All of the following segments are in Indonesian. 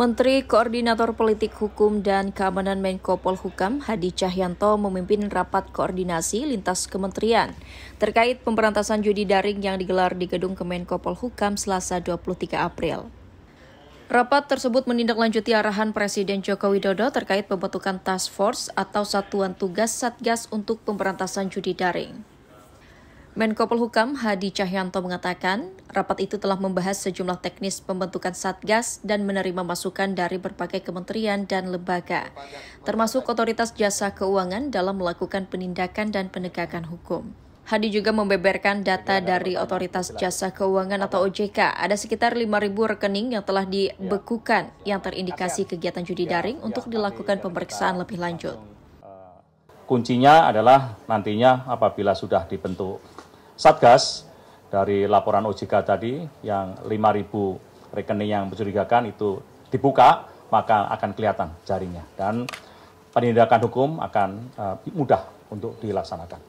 Menteri Koordinator Politik Hukum dan Keamanan Menko Polhukam Hadi Cahyanto memimpin rapat koordinasi lintas kementerian terkait pemberantasan judi daring yang digelar di gedung Kemenko Polhukam Selasa 23 April. Rapat tersebut menindaklanjuti arahan Presiden Joko Widodo terkait pembentukan task force atau satuan tugas Satgas untuk pemberantasan judi daring. Menko Polhukam Hadi Cahyanto mengatakan, rapat itu telah membahas sejumlah teknis pembentukan Satgas dan menerima masukan dari berbagai kementerian dan lembaga, termasuk otoritas jasa keuangan dalam melakukan penindakan dan penegakan hukum. Hadi juga membeberkan data dari Otoritas Jasa Keuangan atau OJK. Ada sekitar 5.000 rekening yang telah dibekukan yang terindikasi kegiatan judi daring untuk dilakukan pemeriksaan lebih lanjut. Kuncinya adalah nantinya apabila sudah dibentuk Satgas dari laporan OJK tadi yang 5.000 rekening yang mencurigakan itu dibuka maka akan kelihatan jarinya dan penindakan hukum akan uh, mudah untuk dilaksanakan.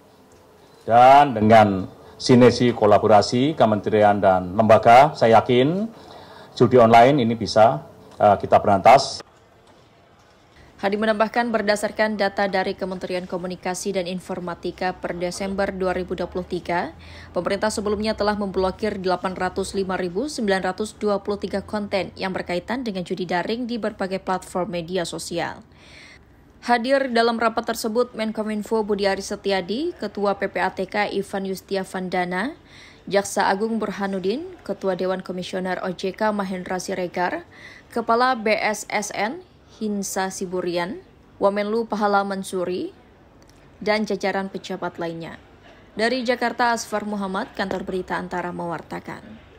Dan dengan sinergi kolaborasi kementerian dan lembaga, saya yakin judi online ini bisa uh, kita berantas. Hadi menambahkan berdasarkan data dari Kementerian Komunikasi dan Informatika per Desember 2023, pemerintah sebelumnya telah memblokir 805.923 konten yang berkaitan dengan judi daring di berbagai platform media sosial. Hadir dalam rapat tersebut Menkominfo Budi Aris Setiadi, Ketua PPATK Ivan Yustia Yustiavandana, Jaksa Agung Burhanuddin, Ketua Dewan Komisioner OJK Mahendra Siregar, Kepala BSSN Hinsa Siburian, Wamenlu Pahala Mansuri, dan jajaran pejabat lainnya. Dari Jakarta, Asfar Muhammad, Kantor Berita Antara mewartakan.